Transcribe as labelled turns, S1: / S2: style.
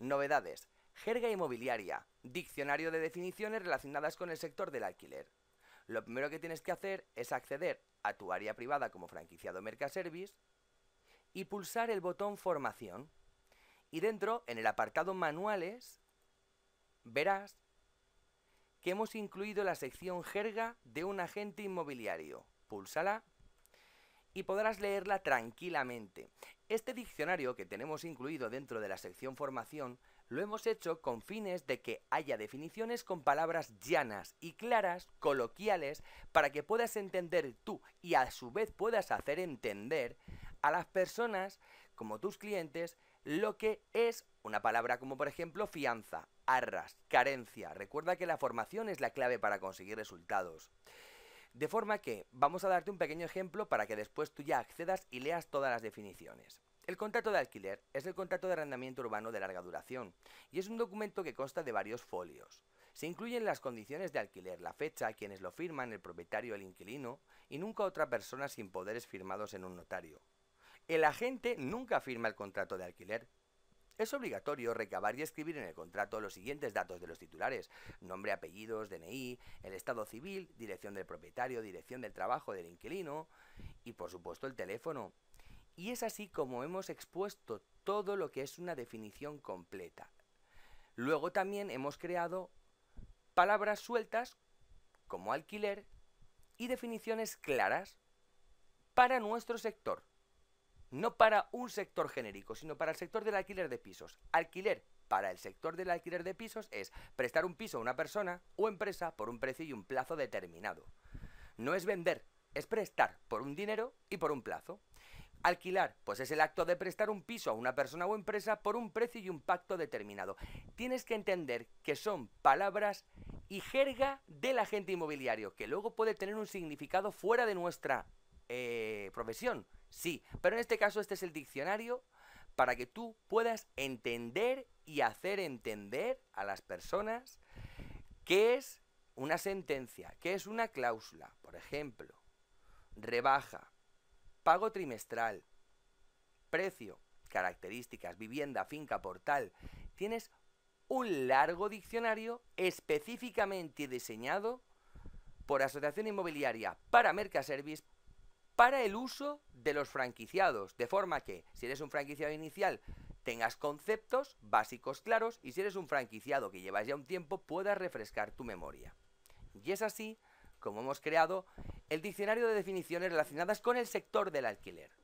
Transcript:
S1: novedades, jerga inmobiliaria, diccionario de definiciones relacionadas con el sector del alquiler. Lo primero que tienes que hacer es acceder a tu área privada como franquiciado Mercaservice y pulsar el botón Formación. Y dentro, en el apartado Manuales, verás que hemos incluido la sección Jerga de un agente inmobiliario. Púlsala y podrás leerla tranquilamente. Este diccionario que tenemos incluido dentro de la sección formación lo hemos hecho con fines de que haya definiciones con palabras llanas y claras, coloquiales, para que puedas entender tú y a su vez puedas hacer entender a las personas, como tus clientes, lo que es una palabra como por ejemplo fianza, arras, carencia. Recuerda que la formación es la clave para conseguir resultados. De forma que vamos a darte un pequeño ejemplo para que después tú ya accedas y leas todas las definiciones. El contrato de alquiler es el contrato de arrendamiento urbano de larga duración y es un documento que consta de varios folios. Se incluyen las condiciones de alquiler, la fecha, quienes lo firman, el propietario, el inquilino y nunca otra persona sin poderes firmados en un notario. El agente nunca firma el contrato de alquiler, es obligatorio recabar y escribir en el contrato los siguientes datos de los titulares, nombre, apellidos, DNI, el estado civil, dirección del propietario, dirección del trabajo del inquilino y por supuesto el teléfono. Y es así como hemos expuesto todo lo que es una definición completa. Luego también hemos creado palabras sueltas como alquiler y definiciones claras para nuestro sector no para un sector genérico, sino para el sector del alquiler de pisos. Alquiler para el sector del alquiler de pisos es prestar un piso a una persona o empresa por un precio y un plazo determinado. No es vender, es prestar por un dinero y por un plazo. Alquilar, pues es el acto de prestar un piso a una persona o empresa por un precio y un pacto determinado. Tienes que entender que son palabras y jerga del agente inmobiliario, que luego puede tener un significado fuera de nuestra eh, profesión, sí, pero en este caso este es el diccionario para que tú puedas entender y hacer entender a las personas qué es una sentencia, qué es una cláusula, por ejemplo, rebaja, pago trimestral, precio, características, vivienda, finca, portal. Tienes un largo diccionario específicamente diseñado por Asociación Inmobiliaria para Mercaservice para el uso de los franquiciados, de forma que si eres un franquiciado inicial tengas conceptos básicos claros y si eres un franquiciado que llevas ya un tiempo puedas refrescar tu memoria. Y es así como hemos creado el diccionario de definiciones relacionadas con el sector del alquiler.